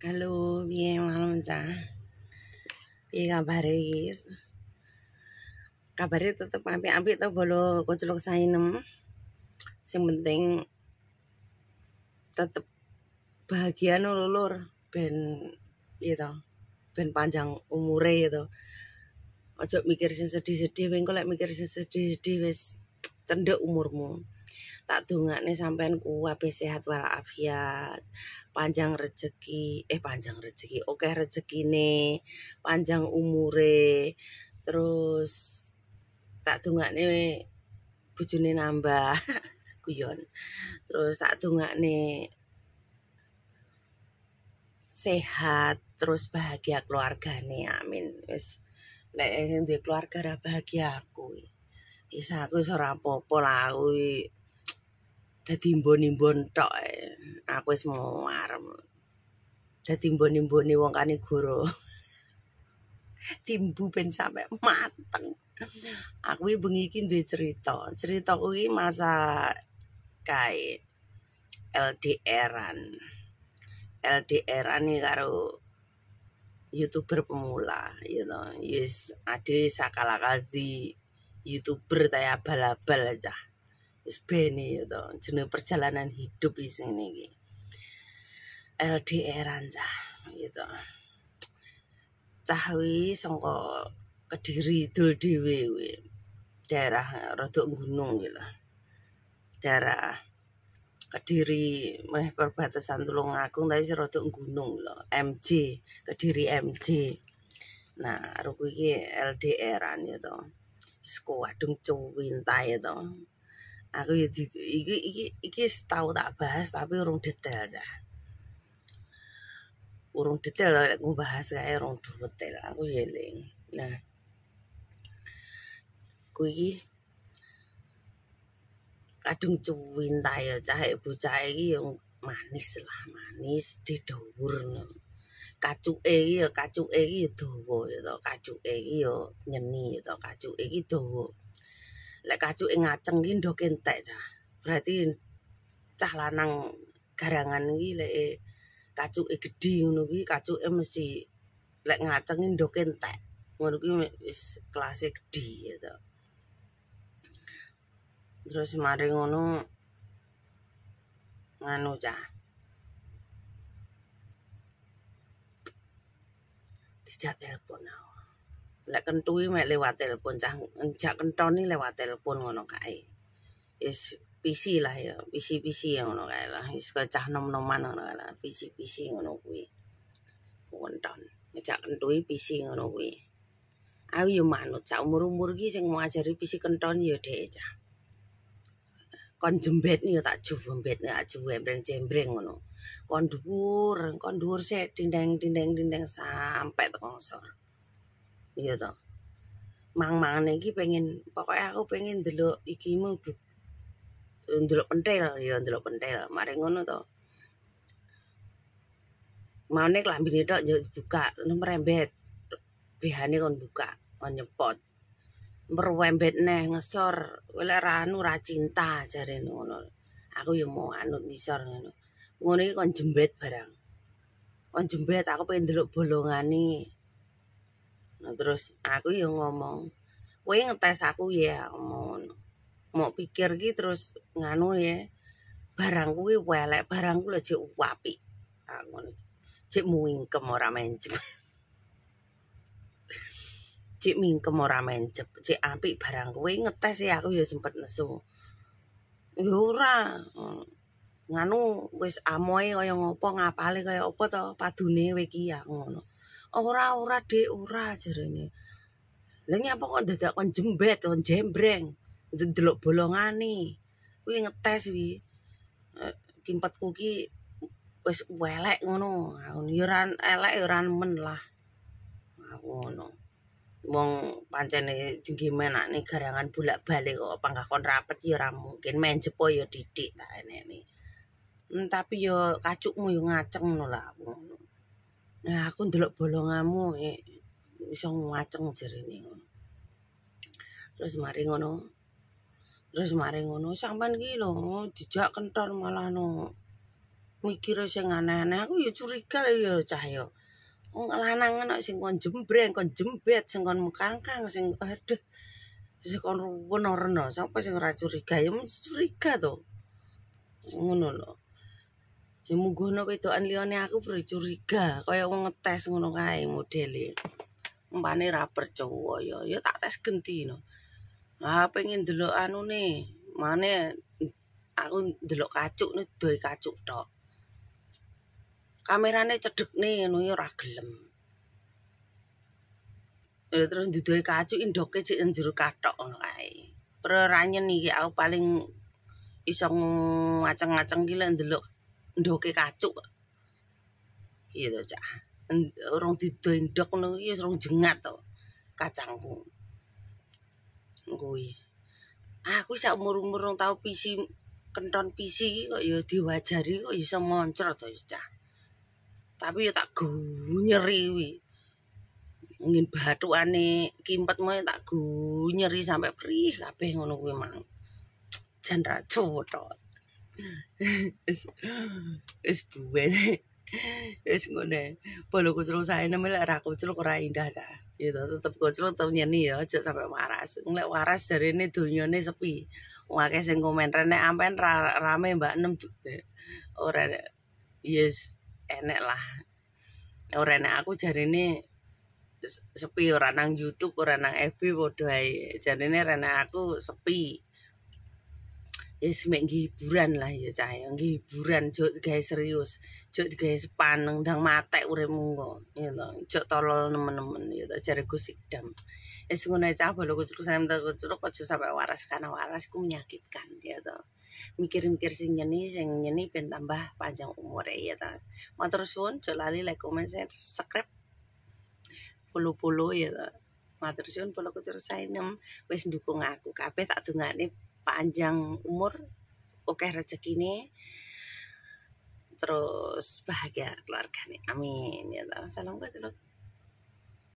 Halo, biye malam za. Iya kabari. Kabari tetep api-api tau bolo kuculuk sainem. Sing penting tetep bahagia nulur ben gitu ben panjang umure gitu ojo mikir sing sedih-sedih wengko lek mikir sing sedih-sedih wis cendek umurmu tak nih sampean kuwabe sehat walafiat panjang rezeki eh panjang rezeki oke okay, nih, panjang umure terus tak nih, bujuni nambah guyon terus tak nih, sehat terus bahagia keluarga nih, amin wis lek keluarga bahagia aku wis aku seorang popo lah dadi mbon-mbon tok e, aku wis mau arem dadi mbon-mbone wong kane guru timbu ben sampe mateng aku iki bengi iki duwe cerita cerita kuwi masa kae LDRan LDRan iki karo youtuber pemula you know yes ade sakala-kala youtuber tay abal-abal aja sebene to jeneng perjalanan hidup di sini iki LDR anja gitu cahwi songko kediri dul diwewe daerah rodok gunung gitu daerah kediri meh perbatasan tapi si rodok gunung lo MJ kediri MJ nah aku iki LDR ya to sekuat dong cowin to aku ya iki iki iki tahu tak bahas tapi urung detail aja urung detail lah aku bahas kayak urung detail aku yeling nah aku iki kadung cuwin ya cah ibu cah iki yang manis lah manis di dawur kacu iki ya kacu iki dawa ya to kacu iki ya nyeni ya to kacu iki dawa lek kacuke ngaceng iki ndok kentek cah. Berarti cah lanang garangan iki lek kacuke gedhi ngono kuwi kacuke mesti lek ngaceng iki ndok kentek Ngono kuwi wis kelas gedhi ya to. Terus mari ngono nganu cah. Dijak telepon awak. lek kentui mek lewat telepon cah njak kenton ni lewat telepon ngono kae is PC lah ya PC PC ngono kae lah is cah nom noman ngono kae lah PC PC ngono kuwi kenton njak kentui PC ngono kuwi aku yo manut cah umur umur ki sing mau ajari PC kenton yo dhek cah kon jembet yo tak jembet nek jembreng jembreng ngono kon dhuwur kon dhuwur sik dinding dinding dinding sampai tekan sore iya toh mang mangan iki pengen pokoknya aku pengen dulu ikimu mu dulu pentel iya dulu pentel mari ngono toh mau nek lambi nih toh jadi buka nomor embet kon buka kon nyepot merwembet neh ngesor wala ranu racinta cari ngono aku yang mau anut nisor ngono ngono iki kon jembet barang kon jembet aku pengen dulu bolongan nih Nah, terus aku ya ngomong, woi ngetes aku ya, mau mau pikir ki terus nganu ya, barangku gue welek, barangku lo cek wapi, aku cek muing ke mora mencep, cek muing ke mora mencep, cek api barangku gue ngetes ya, aku ya sempat nesu, yura, nganu wis amoy kaya ngopo ngapale kaya apa to padune kowe ki ngono ora ora dek ora jarene lha nyapa kok dadak kon jembet kon jembreng delok bolongane kuwi ngetes wi eh, kimpetku ki wis welek ngono yo ora elek yo ora men lah ngono wong pancene jenggi menakne garangan bolak-balik kok pangkah kon rapet yo ora mungkin men jepo yo didik ta ene hmm, tapi yo kacukmu yo ngaceng ngono lah ngono Nah, aku ndelok bolonganmu e, iso ngaceng jerene ngono. Terus mari ngono. Terus mari ngono sampean iki lho dijak kentor malah no mikir sing aneh-aneh aku ya curiga ya cah ya. Wong lanang ana sing kon jembreng, kon jembet, sing kon mekangkang, sing aduh. Sing kon rono-rono, sapa sing ora curiga ya mesti curiga to. Ngono lho. Ya mungguh no wedoan liyane aku beri curiga, kaya wong ngetes ngono kae modele. Mbane ra percaya ya, ya tak tes genti no. Ah pengin delok anune, mane aku delok kacuk ne doi kacuk tok. Kamerane cedhek ne ngono ya ora gelem. Ya terus didoi kacuk indoke cek njero kathok ngono kae. Preranyen iki aku paling iso ngaceng-ngaceng ki lek ndoke kacuk. Iya to, Cak. Urung didendhok ngono iki urung jengat to kacangku. Kuwi. Aku sak umur-umur urung tau pisi kenton pisi kok ya diwajari kok iso moncer to, Cak. Tapi ya tak gunyeri kuwi. Ngin bathukane kimpet tak gunyeri sampai perih kabeh ngono kuwi, Mang. Jan ra cuwot. wis wis buene wis ngene bolo kusrung saene melek ra kucluk ora indah ta ya to tetep kucluk tetep nyeni ya aja sampe maras nek waras jarene donyane sepi wong akeh sing komen nek ampen rame mbak 6 ora yes enek lah ora enek aku jarene sepi ora nang YouTube ora nang FB padha ae jarene rene aku sepi wis mek hiburan lah ya cah ya hiburan jok gawe serius jok gawe sepaneng ndang matek uripmu kok ya you jok tolol nemen-nemen ya you know. jare Gus Sikdam wis ngono cah bolo kucuk sampe kucuk aja sampe waras karena waras ku menyakitkan ya itu, to mikir-mikir sing nyeni sing nyeni ben tambah panjang umur ya ta matur suwun jok lali like comment share subscribe follow-follow ya itu, matur suwun polo kucur sainem wis ndukung aku kabeh tak nih panjang umur oke rezeki ini terus bahagia keluarga nih amin ya salam kasih